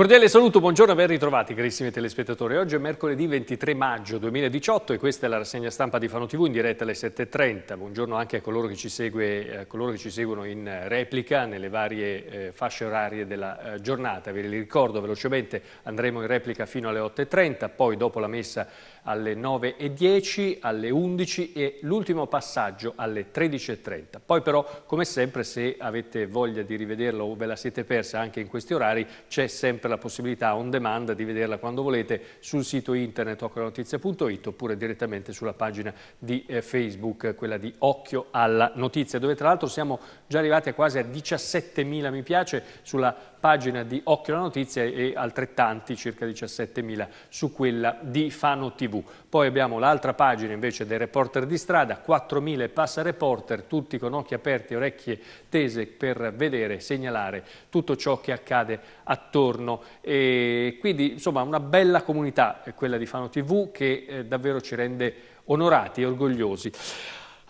cordiale saluto, buongiorno e ben ritrovati carissimi telespettatori. Oggi è mercoledì 23 maggio 2018 e questa è la rassegna stampa di Fano TV in diretta alle 7.30. Buongiorno anche a coloro che ci, segue, a eh, coloro che ci seguono in replica nelle varie eh, fasce orarie della eh, giornata. li ricordo velocemente andremo in replica fino alle 8.30, poi dopo la messa alle 9.10, alle 11 e l'ultimo passaggio alle 13.30. Poi però, come sempre, se avete voglia di rivederla o ve la siete persa anche in questi orari, c'è sempre la possibilità on demand di vederla quando volete sul sito internet occhionotizia.it oppure direttamente sulla pagina di eh, Facebook, quella di Occhio alla Notizia, dove tra l'altro siamo già arrivati a quasi a 17.000 mi piace sulla pagina di Occhio alla Notizia e altrettanti, circa 17.000, su quella di Fano TV. Poi abbiamo l'altra pagina invece dei reporter di strada, 4.000 e passa reporter, tutti con occhi aperti e orecchie tese per vedere e segnalare tutto ciò che accade attorno. E quindi insomma una bella comunità eh, quella di Fano TV che eh, davvero ci rende onorati e orgogliosi.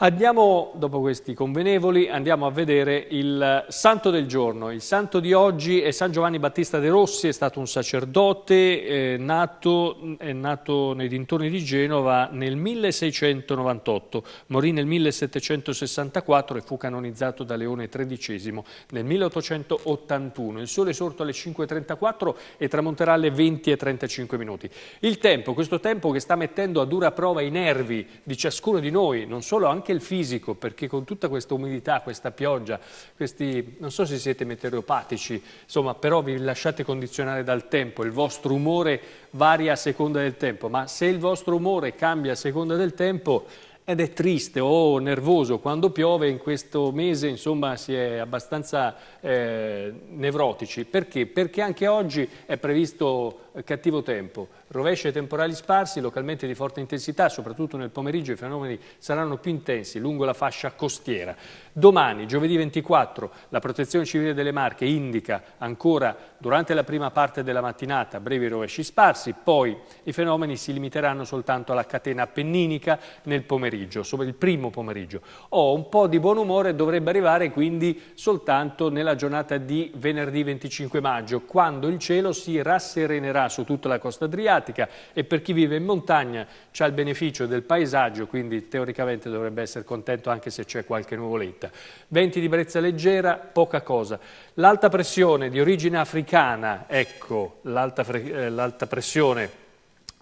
Andiamo, dopo questi convenevoli, andiamo a vedere il santo del giorno. Il santo di oggi è San Giovanni Battista de Rossi, è stato un sacerdote, è eh, nato, è nato nei dintorni di Genova nel 1698, morì nel 1764 e fu canonizzato da Leone XIII nel 1881. Il sole è sorto alle 5.34 e tramonterà alle 20.35 minuti. Il tempo, questo tempo che sta mettendo a dura prova i nervi di ciascuno di noi, non solo anche anche il fisico, perché con tutta questa umidità, questa pioggia, questi, non so se siete meteoropatici, insomma, però vi lasciate condizionare dal tempo, il vostro umore varia a seconda del tempo, ma se il vostro umore cambia a seconda del tempo ed è triste o nervoso quando piove, in questo mese insomma si è abbastanza eh, nevrotici. Perché? Perché anche oggi è previsto eh, cattivo tempo, rovesce temporali sparsi, localmente di forte intensità, soprattutto nel pomeriggio i fenomeni saranno più intensi lungo la fascia costiera. Domani, giovedì 24, la Protezione Civile delle Marche indica ancora durante la prima parte della mattinata brevi rovesci sparsi, poi i fenomeni si limiteranno soltanto alla catena appenninica nel pomeriggio, il primo pomeriggio. Oh, un po' di buon umore dovrebbe arrivare quindi soltanto nella giornata di venerdì 25 maggio, quando il cielo si rasserenerà su tutta la costa adriatica e per chi vive in montagna c'è il beneficio del paesaggio, quindi teoricamente dovrebbe essere contento anche se c'è qualche nuvoletta. Venti di brezza leggera, poca cosa. L'alta pressione di origine africana, ecco, l'alta eh, pressione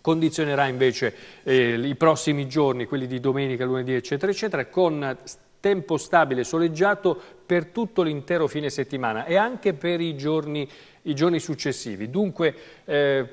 condizionerà invece eh, i prossimi giorni, quelli di domenica, lunedì, eccetera, eccetera, con tempo stabile soleggiato per tutto l'intero fine settimana e anche per i giorni, i giorni successivi. Dunque, eh,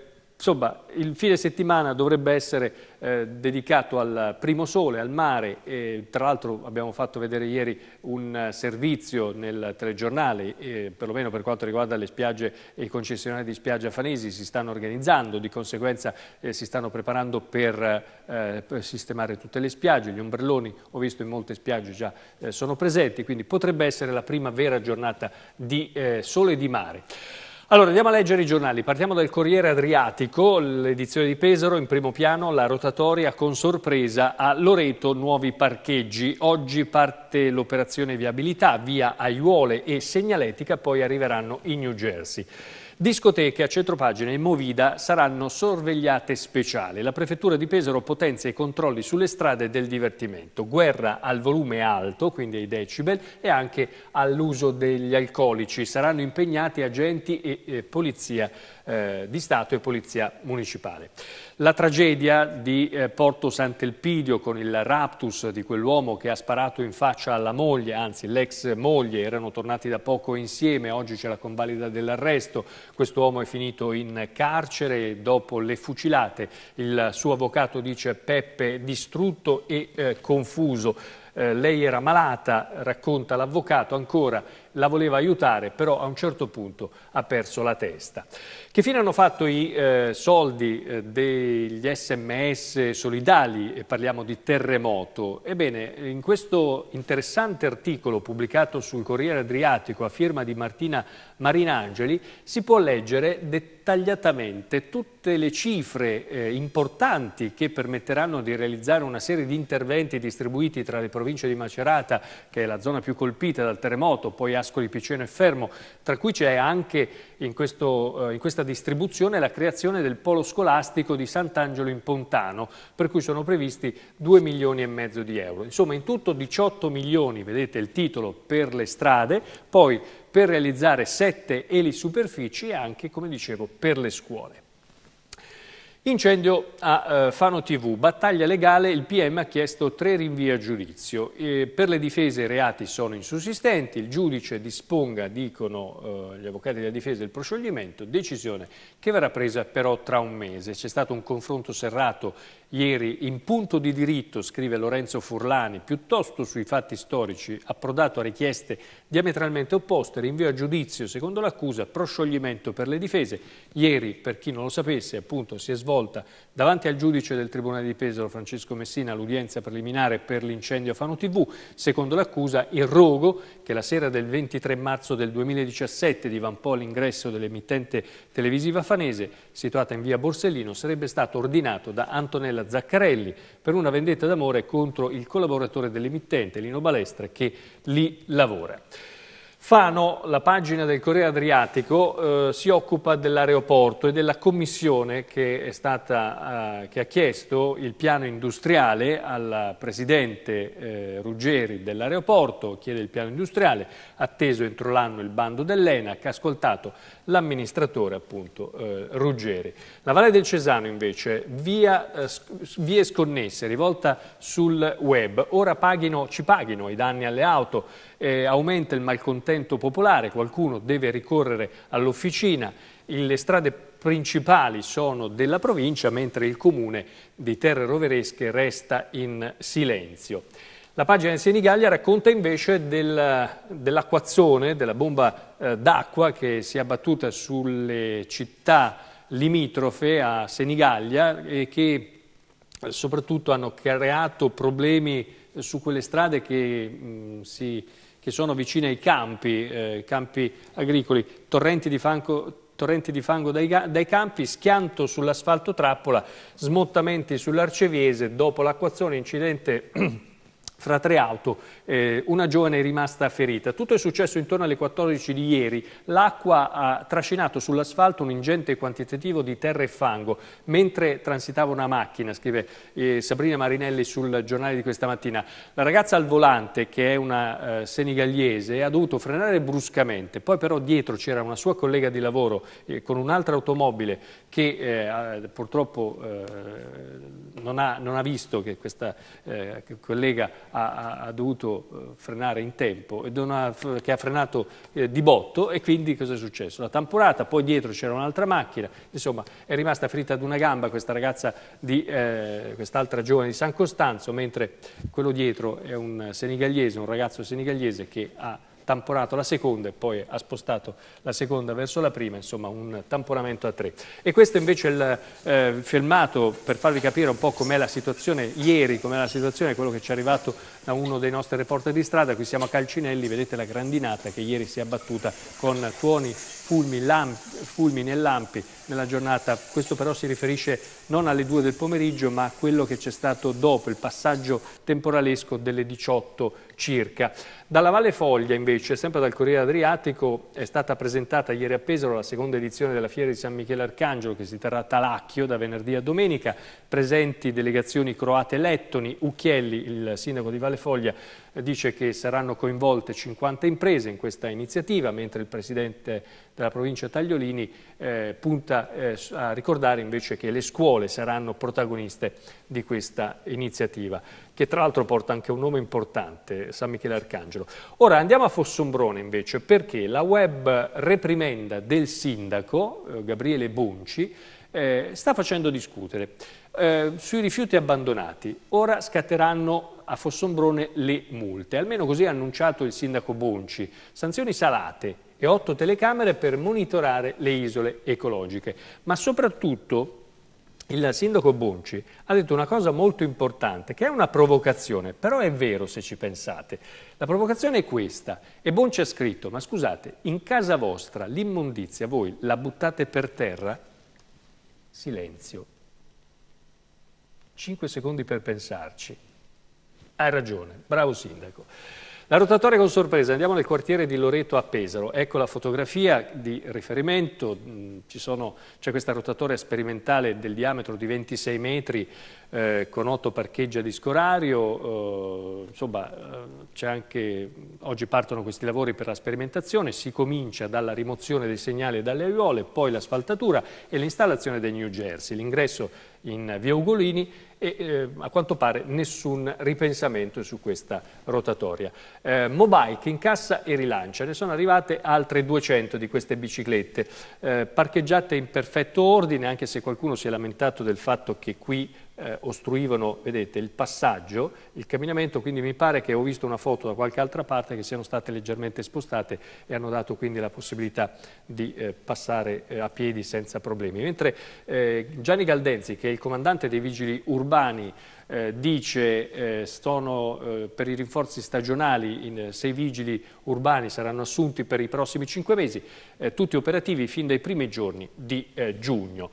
Insomma, il fine settimana dovrebbe essere eh, dedicato al primo sole, al mare, e, tra l'altro abbiamo fatto vedere ieri un servizio nel telegiornale, eh, perlomeno per quanto riguarda le spiagge e i concessionari di spiagge afanesi si stanno organizzando, di conseguenza eh, si stanno preparando per, eh, per, sistemare tutte le spiagge, gli ombrelloni ho visto in molte spiagge già eh, sono presenti, quindi potrebbe essere la prima vera giornata di eh, sole e di mare. Allora andiamo a leggere i giornali, partiamo dal Corriere Adriatico, l'edizione di Pesaro in primo piano, la rotatoria con sorpresa a Loreto, nuovi parcheggi, oggi parte l'operazione viabilità via Aiuole e Segnaletica, poi arriveranno in New Jersey. Discoteche a Centropagina e Movida saranno sorvegliate speciali. La Prefettura di Pesaro potenzia i controlli sulle strade del divertimento. Guerra al volume alto, quindi ai decibel, e anche all'uso degli alcolici. Saranno impegnati agenti e eh, polizia eh, di Stato e Polizia Municipale. La tragedia di eh, Porto Sant'Elpidio con il raptus di quell'uomo che ha sparato in faccia alla moglie, anzi l'ex moglie, erano tornati da poco insieme, oggi c'è la convalida dell'arresto, quest'uomo è finito in carcere dopo le fucilate, il suo avvocato dice Peppe distrutto e eh, confuso. Eh, lei era malata, racconta l'avvocato, ancora la voleva aiutare, però a un certo punto ha perso la testa. Che fine hanno fatto i eh, soldi eh, degli sms solidali, e parliamo di terremoto? Ebbene, in questo interessante articolo pubblicato sul Corriere Adriatico a firma di Martina Marinangeli si può leggere dettagliatamente dettagliatamente tutte le cifre eh, importanti che permetteranno di realizzare una serie di interventi distribuiti tra le province di Macerata, che è la zona più colpita dal terremoto, poi Ascoli, Piceno e Fermo, tra cui c'è anche in, questo, eh, in questa distribuzione la creazione del polo scolastico di Sant'Angelo in Pontano, per cui sono previsti 2 milioni e mezzo di euro. Insomma, in tutto 18 milioni, vedete il titolo, per le strade, poi per realizzare sette elisuperfici anche, come dicevo, per le scuole. Incendio a eh, Fano TV, battaglia legale, il PM ha chiesto tre rinvii a giudizio. Eh, per le difese i reati sono insussistenti, il giudice disponga, dicono eh, gli avvocati della difesa, il proscioglimento, decisione che verrà presa però tra un mese. C'è stato un confronto serrato Ieri, in punto di diritto, scrive Lorenzo Furlani, piuttosto sui fatti storici, approdato a richieste diametralmente opposte, rinvio a giudizio, secondo l'accusa, proscioglimento per le difese. Ieri, per chi non lo sapesse, appunto, si è svolta davanti al giudice del Tribunale di Pesaro, Francesco Messina, l'udienza preliminare per l'incendio a Fano TV. Secondo l'accusa, il rogo, che la sera del 23 marzo del 2017 divampò l'ingresso dell'emittente televisiva fanese, situata in via Borsellino, sarebbe stato ordinato da Antonella Zaccarelli per una vendetta d'amore contro il collaboratore dell'emittente, Lino Balestra, che lì lavora. Fano, la pagina del Corriere Adriatico, eh, si occupa dell'aeroporto e della commissione che, stata, eh, che, ha chiesto il piano industriale al presidente eh, Ruggeri dell'aeroporto, chiede il piano industriale, atteso entro l'anno il bando dell'ENAC, ascoltato l'amministratore appunto eh, Ruggeri. La Valle del Cesano invece, via, eh, vie sconnesse, rivolta sul web, ora paghino, ci paghino i danni alle auto, eh, aumenta il malcontento popolare, qualcuno deve ricorrere all'officina, le strade principali sono della provincia, mentre il comune di Terre Roveresche resta in silenzio. La pagina di Senigallia racconta invece del, dell'acquazzone, della bomba eh, d'acqua che si è abbattuta sulle città limitrofe a Senigallia e che eh, soprattutto hanno creato problemi eh, su quelle strade che, mh, mm, si, che sono vicine ai campi, eh, campi agricoli, torrenti di fango, torrenti di fango dai, dai campi, schianto sull'asfalto trappola, smottamenti sull'Arceviese, dopo l'acquazzone incidente fra tre auto, eh, una giovane è rimasta ferita. Tutto è successo intorno alle 14 di ieri, l'acqua ha trascinato sull'asfalto un ingente quantitativo di terra e fango mentre transitava una macchina, scrive eh, Sabrina Marinelli sul giornale di questa mattina. La ragazza al volante, che è una eh, senigaliese, ha dovuto frenare bruscamente, poi però dietro c'era una sua collega di lavoro eh, con un'altra automobile che eh, purtroppo eh, non, ha, non, ha, visto che questa eh, collega ha, ha, dovuto eh, frenare in tempo, ha, che ha frenato eh, di botto e quindi cosa è successo? La tamporata, poi dietro c'era un'altra macchina, insomma è rimasta ferita ad una gamba questa ragazza di eh, quest'altra giovane di San Costanzo, mentre quello dietro è un senigallese, un ragazzo senigallese che ha tamponato la seconda e poi ha spostato la seconda verso la prima, insomma un tamponamento a tre. E questo invece è il eh, filmato per farvi capire un po' com'è la situazione ieri, com'è la situazione, quello che ci è arrivato da uno dei nostri reporter di strada, qui siamo a Calcinelli, vedete la grandinata che ieri si è abbattuta con tuoni, fulmi, lampi, fulmini e lampi nella giornata, questo però si riferisce non alle due del pomeriggio ma a quello che c'è stato dopo il passaggio temporalesco delle 18 circa. Dalla Valle Foglia invece, sempre dal Corriere Adriatico, è stata presentata ieri a Pesaro la seconda edizione della Fiera di San Michele Arcangelo che si terrà a Talacchio da venerdì a domenica. Presenti delegazioni croate e lettoni, Ucchielli, il sindaco di Valle Foglia, dice che saranno coinvolte 50 imprese in questa iniziativa, mentre il presidente della provincia Tagliolini eh, punta eh, a ricordare invece che le scuole saranno protagoniste di questa iniziativa, che tra l'altro porta anche un nome importante, San Michele Arcangelo. Ora andiamo a Fossombrone invece perché la web reprimenda del sindaco eh, Gabriele Bonci eh, sta facendo discutere eh, sui rifiuti abbandonati. Ora scatteranno a Fossombrone le multe, almeno così ha annunciato il sindaco Bonci, sanzioni salate e otto telecamere per monitorare le isole ecologiche, ma soprattutto il sindaco Bonci ha detto una cosa molto importante, che è una provocazione, però è vero se ci pensate. La provocazione è questa, e Bonci ha scritto, ma scusate, in casa vostra l'immondizia voi la buttate per terra? Silenzio. Cinque secondi per pensarci. Hai ragione, bravo sindaco. La rotatoria con sorpresa, andiamo nel quartiere di Loreto a Pesaro, ecco la fotografia di riferimento, mm, c'è questa rotatoria sperimentale del diametro di 26 metri eh, con otto parcheggi ad Iscorario, eh, insomma eh, anche, oggi partono questi lavori per la sperimentazione, si comincia dalla rimozione dei segnali e dalle aiuole, poi l'asfaltatura e l'installazione dei New Jersey, l'ingresso in via Ugolini e eh, a quanto pare nessun ripensamento su questa rotatoria. Eh, Mobike incassa e rilancia, ne sono arrivate altre 200 di queste biciclette, eh, parcheggiate in perfetto ordine, anche se qualcuno si è lamentato del fatto che qui eh, ostruivano vedete, il passaggio, il camminamento, quindi mi pare che ho visto una foto da qualche altra parte che siano state leggermente spostate e hanno dato quindi la possibilità di eh, passare eh, a piedi senza problemi. Mentre eh, Gianni Galdenzi, che è il comandante dei vigili urbani, eh, dice eh, sono per i rinforzi stagionali in sei vigili urbani saranno assunti per i prossimi cinque mesi, tutti operativi fin dai primi giorni di giugno.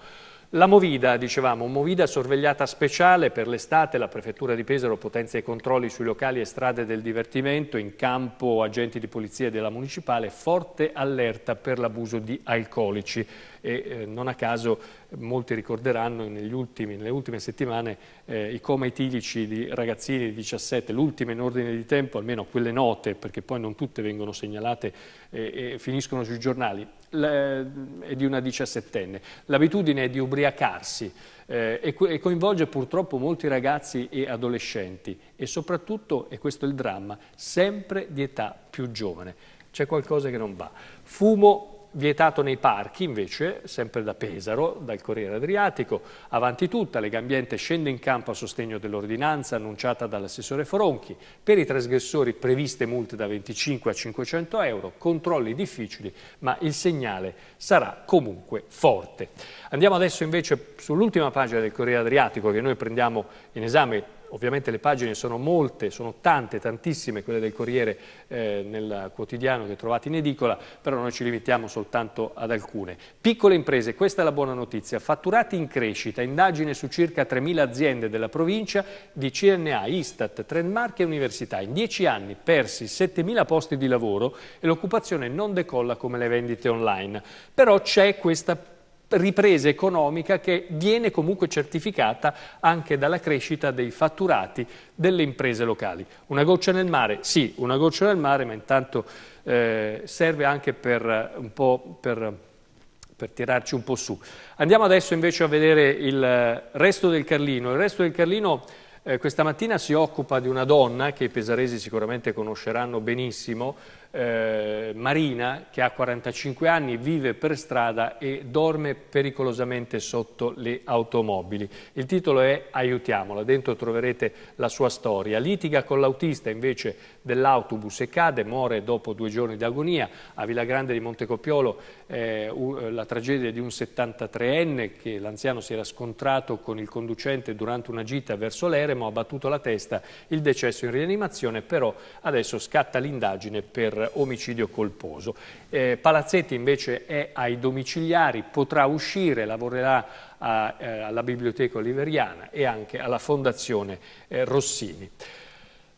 La Movida, dicevamo, Movida sorvegliata speciale per l'estate, la Prefettura di Pesaro potenzia i controlli sui locali e strade del divertimento, in campo agenti di polizia della Municipale, forte allerta per l'abuso di alcolici e eh, non a caso molti ricorderanno ultimi, nelle ultime settimane eh, i coma etilici di ragazzini di 17, l'ultima in ordine di tempo, almeno quelle note, perché poi non tutte vengono segnalate e, eh, e finiscono sui giornali, è di una 17enne. L'abitudine è di ubriacarsi eh, e, e coinvolge purtroppo molti ragazzi e adolescenti e soprattutto, e questo è il dramma, sempre di età più giovane. C'è qualcosa che non va. Fumo Vietato nei parchi, invece, sempre da Pesaro, dal Corriere Adriatico, avanti tutta, Legambiente scende in campo a sostegno dell'ordinanza annunciata dall'assessore Foronchi. Per i trasgressori previste multe da 25 a 500 euro, controlli difficili, ma il segnale sarà comunque forte. Andiamo adesso invece sull'ultima pagina del Corriere Adriatico che noi prendiamo in esame ovviamente le pagine sono molte, sono tante, tantissime quelle del Corriere eh, nel quotidiano che trovate in edicola, però noi ci limitiamo soltanto ad alcune. Piccole imprese, questa è la buona notizia, fatturati in crescita, indagine su circa 3.000 aziende della provincia di CNA, Istat, Trendmark e Università. In dieci anni persi 7.000 posti di lavoro e l'occupazione non decolla come le vendite online. Però c'è questa ripresa economica che viene comunque certificata anche dalla crescita dei fatturati delle imprese locali. Una goccia nel mare, sì, una goccia nel mare, ma intanto eh, serve anche per, eh, un po' per, per tirarci un po' su. Andiamo adesso invece a vedere il eh, resto del Carlino. Il resto del Carlino... Eh, questa mattina si occupa di una donna che i pesaresi sicuramente conosceranno benissimo, eh, Marina, che ha 45 anni, vive per strada e dorme pericolosamente sotto le automobili. Il titolo è Aiutiamola, dentro troverete la sua storia. Litiga con l'autista invece dell'autobus e cade, muore dopo due giorni di agonia. A Villa Grande di Montecopiolo eh, eh, la tragedia di un 73enne che l'anziano si era scontrato con il conducente durante una gita verso l'Eremo, ha battuto la testa, il decesso in rianimazione, però adesso scatta l'indagine per omicidio colposo. Eh, Palazzetti invece è ai domiciliari, potrà uscire, lavorerà a, eh, alla Biblioteca Oliveriana e anche alla Fondazione eh, Rossini.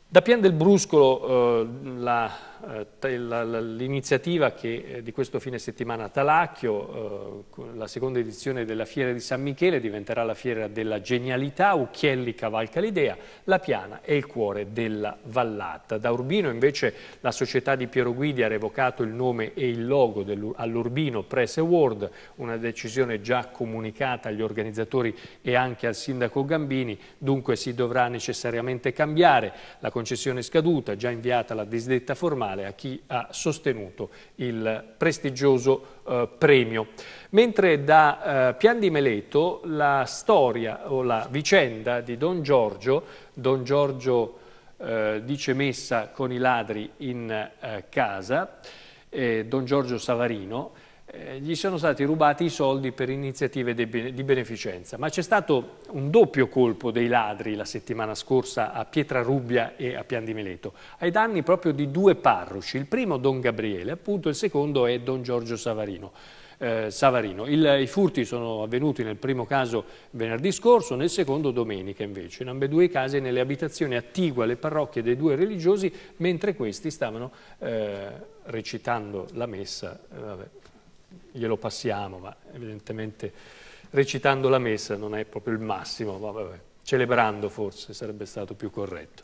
Da Pian del Bruscolo eh, la eh, l'iniziativa eh, di questo fine settimana a Talacchio, eh, la seconda edizione della Fiera di San Michele diventerà la Fiera della Genialità, Ucchielli cavalca l'idea, la piana è il cuore della vallata. Da Urbino invece la società di Piero Guidi ha revocato il nome e il logo all'Urbino Press Award, una decisione già comunicata agli organizzatori e anche al sindaco Gambini, dunque si dovrà necessariamente cambiare. La concessione scaduta, già inviata la disdetta formale mondiale a chi ha sostenuto il prestigioso eh, premio. Mentre da eh, Pian di Meleto la storia o la vicenda di Don Giorgio, Don Giorgio eh, dice messa con i ladri in eh, casa, eh, Don Giorgio Savarino, eh, gli sono stati rubati i soldi per iniziative di, beneficenza, ma c'è stato un doppio colpo dei ladri la settimana scorsa a Pietrarubbia e a Pian di Meleto, ai danni proprio di due parroci, il primo Don Gabriele, appunto il secondo è Don Giorgio Savarino. Eh, Savarino. Il, I furti sono avvenuti nel primo caso venerdì scorso, nel secondo domenica invece, in ambedue i casi nelle abitazioni attigue alle parrocchie dei due religiosi, mentre questi stavano eh, recitando la messa. Eh, glielo passiamo, ma evidentemente recitando la messa non è proprio il massimo, ma vabbè, celebrando forse sarebbe stato più corretto.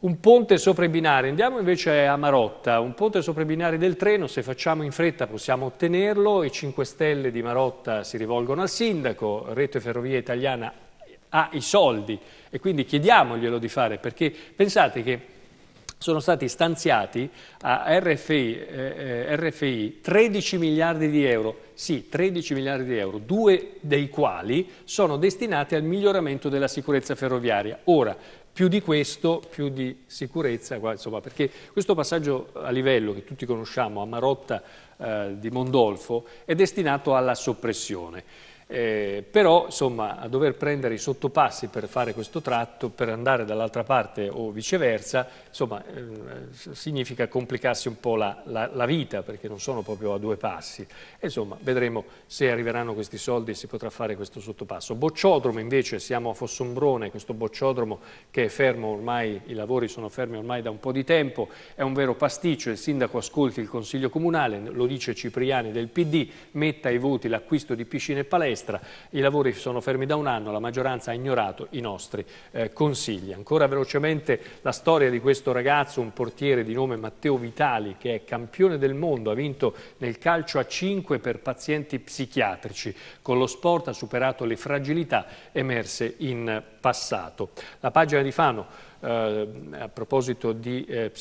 Un ponte sopra i binari, andiamo invece a Marotta, un ponte sopra i binari del treno, se facciamo in fretta possiamo ottenerlo, i 5 Stelle di Marotta si rivolgono al sindaco, Rete Ferrovia Italiana ha i soldi e quindi chiediamoglielo di fare perché pensate che sono stati stanziati a RFI, eh, eh RFI, 13 miliardi di euro, sì 13 miliardi di euro, due dei quali sono destinati al miglioramento della sicurezza ferroviaria. Ora, più di questo, più di sicurezza, insomma, perché questo passaggio a livello che tutti conosciamo a Marotta eh, di Mondolfo è destinato alla soppressione. Eh, però insomma a dover prendere i sottopassi per fare questo tratto, per andare dall'altra parte o viceversa, insomma eh, significa complicarsi un po' la, la, la, vita perché non sono proprio a due passi. E, insomma vedremo se arriveranno questi soldi e si potrà fare questo sottopasso. Bocciodromo invece, siamo a Fossombrone, questo bocciodromo che è fermo ormai, i lavori sono fermi ormai da un po' di tempo, è un vero pasticcio, il sindaco ascolti il Consiglio Comunale, lo dice Cipriani del PD, metta ai voti l'acquisto di piscine e palestre, palestra. I lavori sono fermi da un anno, la maggioranza ha ignorato i nostri eh, consigli. Ancora velocemente la storia di questo ragazzo, un portiere di nome Matteo Vitali, che è campione del mondo, ha vinto nel calcio a 5 per pazienti psichiatrici. Con lo sport ha superato le fragilità emerse in passato. La pagina di Fano eh, a proposito di, eh,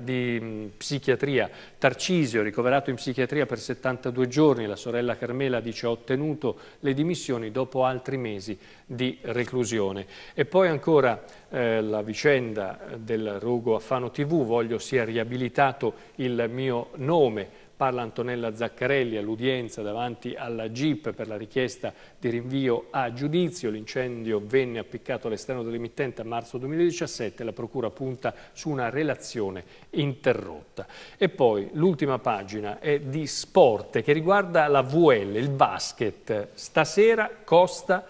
di mh, mm, psichiatria, Tarcisio ricoverato in psichiatria per 72 giorni, la sorella Carmela dice ha ottenuto le dimissioni dopo altri mesi di reclusione. E poi ancora eh, la vicenda eh, del Rugo Affano TV, voglio sia riabilitato il mio nome, Parla Antonella Zaccarelli all'udienza davanti alla GIP per la richiesta di rinvio a giudizio. L'incendio venne appiccato all'esterno dell'emittente a marzo 2017 la procura punta su una relazione interrotta. E poi l'ultima pagina è di sport che riguarda la VL, il basket. Stasera Costa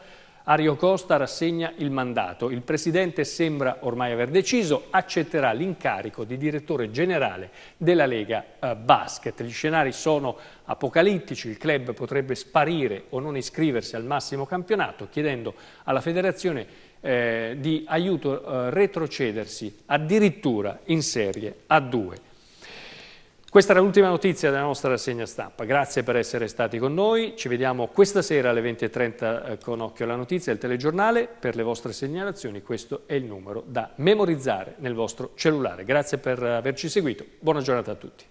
Ario Costa rassegna il mandato. Il Presidente sembra ormai aver deciso, accetterà l'incarico di direttore generale della Lega eh, Basket. Gli scenari sono apocalittici, il club potrebbe sparire o non iscriversi al massimo campionato, chiedendo alla federazione eh, di aiuto eh, retrocedersi addirittura in serie a 2 questa era l'ultima notizia della nostra rassegna stampa. Grazie per essere stati con noi. Ci vediamo questa sera alle 20.30 eh, con Occhio alla Notizia, il telegiornale. Per le vostre segnalazioni questo è il numero da memorizzare nel vostro cellulare. Grazie per averci seguito. Buona giornata a tutti.